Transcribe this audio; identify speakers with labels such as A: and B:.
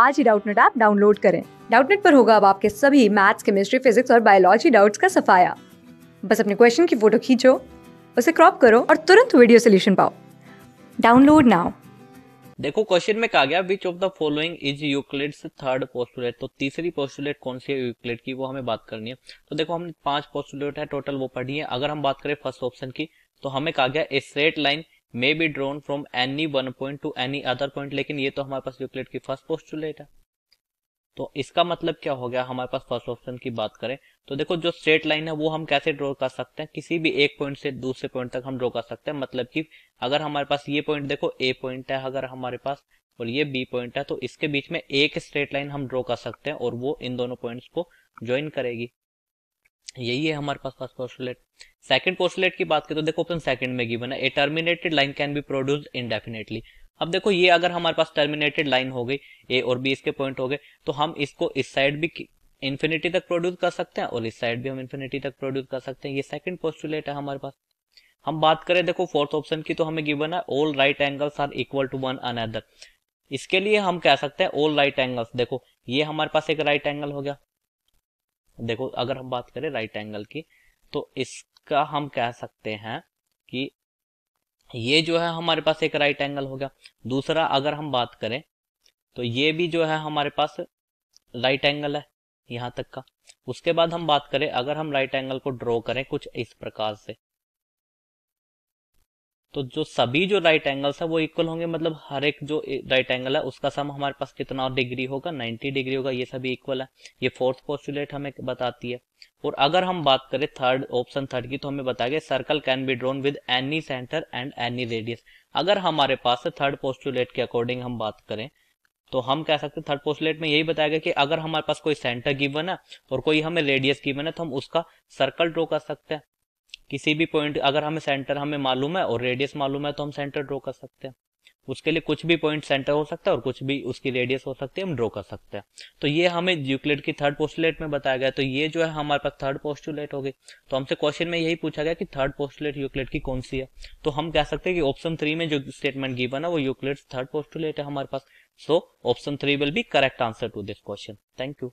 A: आज ही Doubtnut app download करें डाउटनेट पर होगा अब आपके सभी मैथ्स केमिस्ट्री फिजिक्स और बायोलॉजी डाउट्स का सफाया बस अपने क्वेश्चन की फोटो खींचो उसे क्रॉप करो और तुरंत वीडियो सोल्यूशन पाओ डाउनलोड नाउ
B: देखो क्वेश्चन में कहा गया which of the following is Euclid's third postulate तो तीसरी पोस्टुलेट कौन सी है यूक्लिड की वो हमें बात करनी है तो देखो हमने पांच पोस्टुलेट है टोटल वो पढ़ी है अगर हम बात करें फर्स्ट ऑप्शन की तो हमें कहा गया a straight line may be drawn from any one point to any other point लेकिन ये तो हमारे पास यूक्लिड की फर्स्ट पोस्टुलेट है तो इसका मतलब क्या हो गया हमारे पास फर्स्ट ऑप्शन की बात करें तो देखो जो स्ट्रेट लाइन है वो हम कैसे ड्रॉ कर सकते हैं किसी भी एक पॉइंट से दूसरे पॉइंट तक हम ड्रॉ कर सकते हैं मतलब कि अगर हमारे पास ये पॉइंट देखो ए पॉइंट है अगर हमारे पास और ये बी पॉइंट है तो इसके बीच में एक स्ट्रेट लाइन हम ड्रॉ कर सकते हैं और वो इन दोनों पॉइंट को ज्वाइन करेगी यही है हमारे पास फर्स्ट पोस्टुलेट सेकंड पोस्टुलेट की बात करें तो देखो ऑप्शन सेकंड में गिवन है a terminated line can be produced indefinitely अब देखो ये अगर हमारे पास टर्मिनेटेड लाइन हो गई ए और बी इसके पॉइंट हो गए तो हम इसको इस साइड भी इन्फिनिटी तक प्रोड्यूस कर सकते हैं और इस साइड भी हम इन्फिनिटी तक प्रोड्यूस कर सकते हैं ये सेकंड पोस्टुलेट है हमारे पास हम बात करें देखो फोर्थ ऑप्शन की तो हमें गिवन है all right angles are equal to one another इसके लिए हम कह सकते हैं ऑल राइट एंगल्स देखो ये हमारे पास एक राइट right एंगल हो गया देखो अगर हम बात करें राइट एंगल की तो इसका हम कह सकते हैं कि ये जो है हमारे पास एक राइट एंगल हो गया दूसरा अगर हम बात करें तो ये भी जो है हमारे पास राइट एंगल है यहां तक का उसके बाद हम बात करें अगर हम राइट एंगल को ड्रॉ करें कुछ इस प्रकार से तो जो सभी जो राइट एंगल्स है वो इक्वल होंगे मतलब हर एक जो राइट एंगल है उसका सम हमारे पास कितना डिग्री होगा 90 डिग्री होगा ये सभी इक्वल है ये फोर्थ पोस्टुलेट हमें बताती है और अगर हम बात करें थर्ड ऑप्शन थर्ड की तो हमें बताया गया circle can be drawn with any center and any radius अगर हमारे पास थर्ड पोस्टुलेट के अकॉर्डिंग हम बात करें तो हम कह सकते हैं थर्ड पोस्टुलेट में यही बताया गया कि अगर हमारे पास कोई सेंटर गिवन है और कोई हमें रेडियस गिवन है तो हम उसका सर्कल ड्रॉ कर सकते हैं किसी भी पॉइंट अगर हमें सेंटर हमें मालूम है और रेडियस मालूम है तो हम सेंटर ड्रॉ कर सकते हैं उसके लिए कुछ भी पॉइंट सेंटर हो सकता है और कुछ भी उसकी रेडियस हो सकती है हम ड्रॉ कर सकते हैं तो ये हमें यूक्लिड की थर्ड पोस्टुलेट में बताया गया तो ये जो है हमारे पास थर्ड पोस्टुलेट हो गई तो हमसे क्वेश्चन में यही पूछा गया कि थर्ड पोस्टुलेट यूक्लिड की कौन सी है तो हम कह सकते हैं कि ऑप्शन थ्री में जो स्टेटमेंट गिवन है वो यूक्लिड थर्ड पोस्टुलेट है हमारे पास so option three will be correct answer to this question thank you